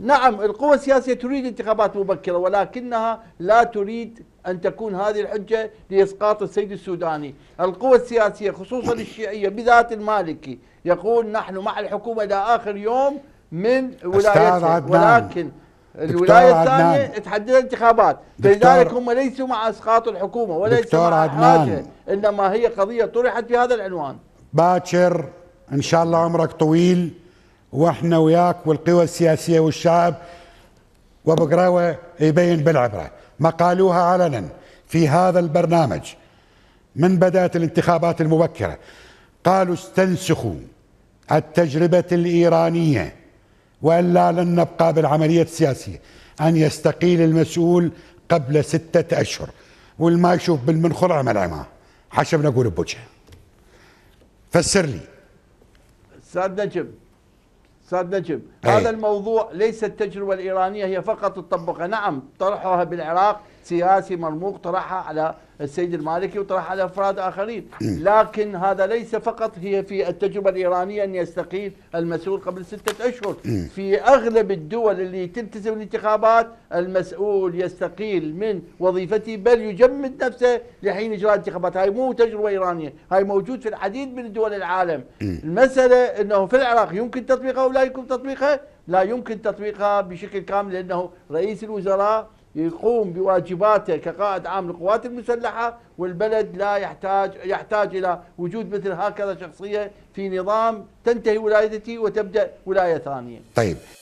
نعم القوى السياسية تريد انتخابات مبكرة ولكنها لا تريد أن تكون هذه الحجة لإسقاط السيد السوداني القوى السياسية خصوصا الشيعية بذات المالكي يقول نحن مع الحكومة إلى آخر يوم من ولايتها ولكن الولاية الثانية تحدد الانتخابات لذلك هم ليسوا مع إسقاط الحكومة وليسوا مع عدنان. حاجة إنما هي قضية طرحت بهذا العنوان باكر إن شاء الله عمرك طويل واحنا وياك والقوى السياسيه والشعب وبقراوه يبين بالعبره ما قالوها علنا في هذا البرنامج من بدات الانتخابات المبكره قالوا استنسخوا التجربه الايرانيه والا لن نبقى بالعمليه السياسيه ان يستقيل المسؤول قبل سته اشهر والما يشوف بالمنخر عمل عماه حشب نقول بوجهه فسر لي استاذ نجم استاذ نجم إيه. هذا الموضوع ليس التجربه الايرانيه هي فقط تطبقها نعم طرحوها بالعراق سياسي مرموق طرحها على السيد المالكي وطرح على افراد اخرين، لكن هذا ليس فقط هي في التجربه الايرانيه ان يستقيل المسؤول قبل سته اشهر، في اغلب الدول اللي تلتزم الانتخابات المسؤول يستقيل من وظيفته بل يجمد نفسه لحين اجراء الانتخابات، هاي مو تجربه ايرانيه، هاي موجود في العديد من دول العالم. المساله انه في العراق يمكن تطبيقها ولا يمكن تطبيقها؟ لا يمكن تطبيقها بشكل كامل لانه رئيس الوزراء يقوم بواجباته كقائد عام للقوات المسلحة والبلد لا يحتاج يحتاج إلى وجود مثل هكذا شخصية في نظام تنتهي ولايته وتبدأ ولاية ثانية طيب